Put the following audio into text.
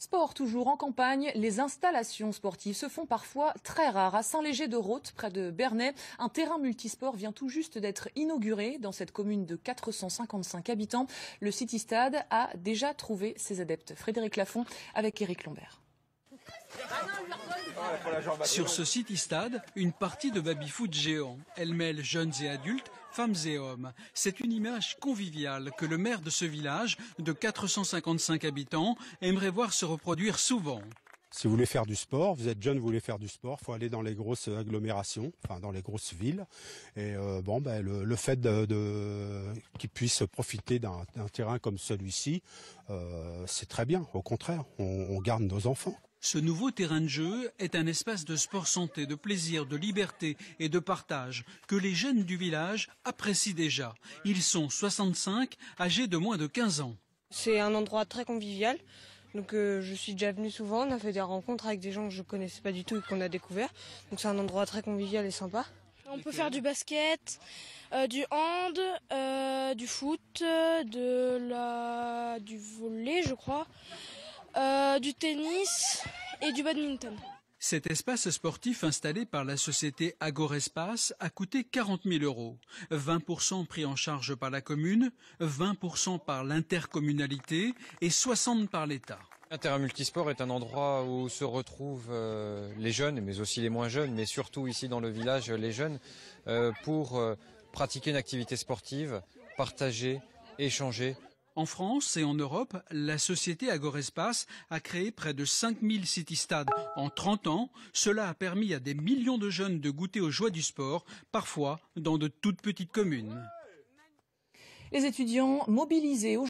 Sport toujours en campagne, les installations sportives se font parfois très rares. À Saint-Léger-de-Rôte, près de Bernay, un terrain multisport vient tout juste d'être inauguré dans cette commune de 455 habitants. Le City Stade a déjà trouvé ses adeptes. Frédéric Lafont avec Éric Lombert. Sur ce City Stade, une partie de baby-foot géant. Elle mêle jeunes et adultes femmes et hommes. C'est une image conviviale que le maire de ce village, de 455 habitants, aimerait voir se reproduire souvent. Si vous voulez faire du sport, vous êtes jeune, vous voulez faire du sport, faut aller dans les grosses agglomérations, enfin dans les grosses villes. Et euh, bon, ben, le, fait de, qu'ils puissent profiter d'un terrain comme celui-ci, euh, c'est très bien. Au contraire, on garde nos enfants. Ce nouveau terrain de jeu est un espace de sport santé, de plaisir, de liberté et de partage que les jeunes du village apprécient déjà. Ils sont 65, âgés de moins de 15 ans. C'est un endroit très convivial. Donc euh, je suis déjà venu souvent, on a fait des rencontres avec des gens que je connaissais pas du tout et qu'on a découvert. Donc c'est un endroit très convivial et sympa. On peut faire du basket, euh, du hand, euh, du foot, de la... du volley je crois. Euh, du tennis et du badminton. Cet espace sportif installé par la société Agorespace a coûté 40 000 euros, 20% pris en charge par la commune, 20% par l'intercommunalité et 60% par l'État. Un multisport est un endroit où se retrouvent euh, les jeunes, mais aussi les moins jeunes, mais surtout ici dans le village, les jeunes, euh, pour pratiquer une activité sportive, partager, échanger, en France et en Europe, la société Agorespace a créé près de 5000 city-stades en 30 ans. Cela a permis à des millions de jeunes de goûter aux joies du sport, parfois dans de toutes petites communes. Les étudiants mobilisés